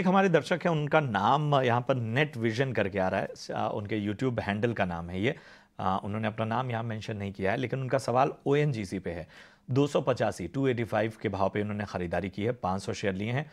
एक हमारे दर्शक है उनका नाम यहाँ पर नेट विजन करके आ रहा है उनके यूट्यूब हैंडल का नाम है ये आ, उन्होंने अपना नाम यहाँ मेंशन नहीं किया है लेकिन उनका सवाल ओ पे है दो सौ पचासी टू एटी फाइव के भाव पे उन्होंने ख़रीदारी की है पाँच सौ शेयर लिए हैं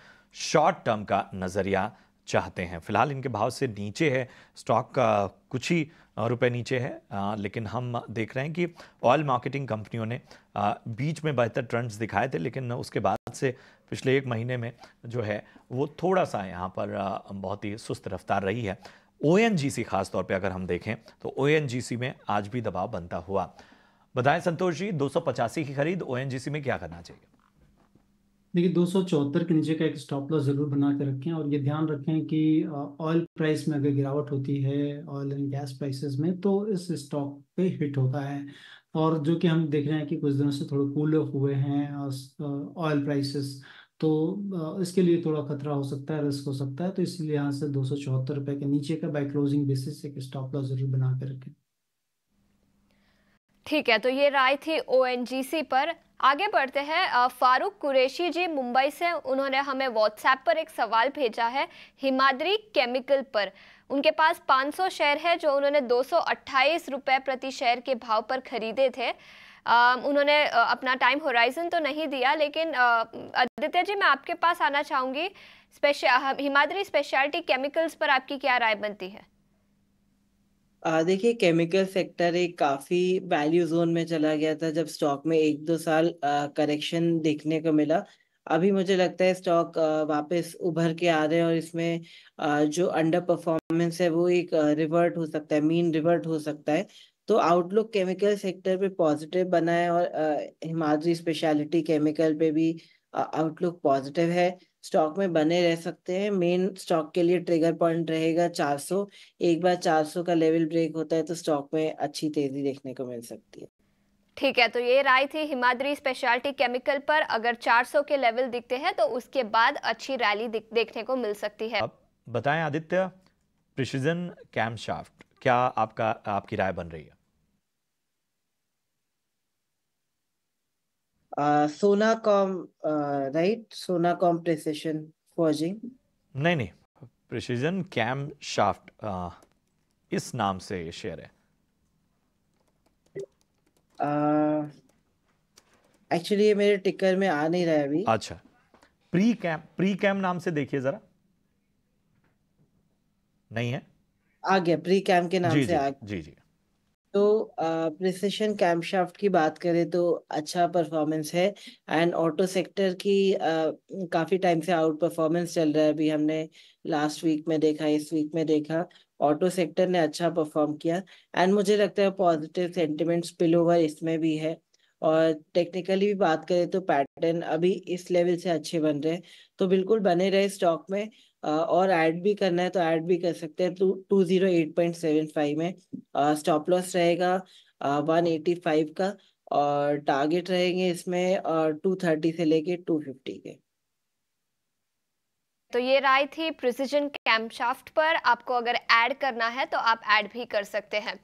शॉर्ट टर्म का नज़रिया चाहते हैं फिलहाल इनके भाव से नीचे है स्टॉक का कुछ ही रुपए नीचे है आ, लेकिन हम देख रहे हैं कि ऑयल मार्केटिंग कंपनियों ने आ, बीच में बेहतर ट्रेंड्स दिखाए थे लेकिन उसके बाद से पिछले एक महीने में जो है वो थोड़ा सा यहाँ पर आ, बहुत ही सुस्त रफ्तार रही है ओ एन जी सी खासतौर पर अगर हम देखें तो ओ एन जी सी में आज भी दबाव बनता हुआ बताएं संतोष जी दो सौ पचासी की खरीद ओ एन जी सी में क्या करना चाहिए देखिए दो के नीचे का एक स्टॉप लॉस ज़रूर बना के रखें और ये ध्यान रखें कि ऑयल प्राइस में अगर गिरावट होती है ऑयल एंड गैस प्राइसेस में तो इस स्टॉक पे हिट होता है और जो कि हम देख रहे हैं कि कुछ दिनों से थोड़े कूल ऑफ हुए हैं ऑयल प्राइसेस तो इसके लिए थोड़ा खतरा हो सकता है रिस्क हो सकता है तो इसलिए यहाँ से दो सौ के नीचे का बाई क्लोजिंग बेसिस एक स्टॉप लॉस जरूर बना के रखें ठीक है तो ये राय थी ओ पर आगे बढ़ते हैं फारूक कुरैशी जी मुंबई से उन्होंने हमें व्हाट्सएप पर एक सवाल भेजा है हिमाद्री केमिकल पर उनके पास 500 शेयर है जो उन्होंने दो रुपए प्रति शेयर के भाव पर खरीदे थे आ, उन्होंने अपना टाइम होराइजन तो नहीं दिया लेकिन आदित्य जी मैं आपके पास आना चाहूँगी स्पेश हिमाद्री स्पेशलिटी केमिकल्स पर आपकी क्या राय बनती है देखिए केमिकल सेक्टर एक काफ़ी वैल्यू जोन में चला गया था जब स्टॉक में एक दो साल करेक्शन देखने को मिला अभी मुझे लगता है स्टॉक वापस उभर के आ रहे हैं और इसमें आ, जो अंडर परफॉर्मेंस है वो एक रिवर्ट हो सकता है मीन रिवर्ट हो सकता है तो आउटलुक केमिकल सेक्टर पे पॉजिटिव बना है और हिमाद्री स्पेशलिटी केमिकल पे भी आउटलुक पॉजिटिव है स्टॉक में बने रह सकते हैं मेन स्टॉक के लिए ट्रिगर पॉइंट रहेगा 400 एक बार 400 का लेवल ब्रेक होता है तो स्टॉक में अच्छी तेजी देखने को मिल सकती है ठीक है तो ये राय थी हिमाद्री स्पेशलिटी केमिकल पर अगर 400 के लेवल दिखते हैं तो उसके बाद अच्छी रैली देखने को मिल सकती है अब बताएं आदित्य प्रिसीजन कैम क्या आपका आपकी राय बन रही है uh, Sonacom, uh, right? Sonacom नहीं नहीं कैम शाफ्ट uh, इस नाम से शेयर है एक्चुअली uh, ये मेरे टिकर में आ नहीं रहा है अभी अच्छा प्री कैम प्री कैम नाम से देखिए जरा नहीं है आ गया प्री कैम के नाम जी, से जी, आ गया जी जी तो प्रिसिशन कैम्पशाफ्ट की बात करें तो अच्छा परफॉर्मेंस है एंड ऑटो सेक्टर की काफ़ी टाइम से आउट परफॉर्मेंस चल रहा है अभी हमने लास्ट वीक में देखा इस वीक में देखा ऑटो सेक्टर ने अच्छा परफॉर्म किया एंड मुझे लगता है पॉजिटिव सेंटिमेंट्स पिल ओवर इसमें भी है और टेक्निकली भी बात करें तो पैटर्न अभी इस लेवल से अच्छे बन रहे हैं तो बिल्कुल बने रहे स्टॉक में और ऐड भी करना है तो ऐड भी कर सकते हैं two two zero eight point seven five में स्टॉप लॉस रहेगा वन एटी फाइव का और टारगेट रहेंगे इसमें टू थर्टी से लेके टू फिफ्टी के तो ये राय थी प्रिसिजन कैम्पशाफ्ट पर आपको अगर ऐड करना है तो आप ऐड भी कर सकते हैं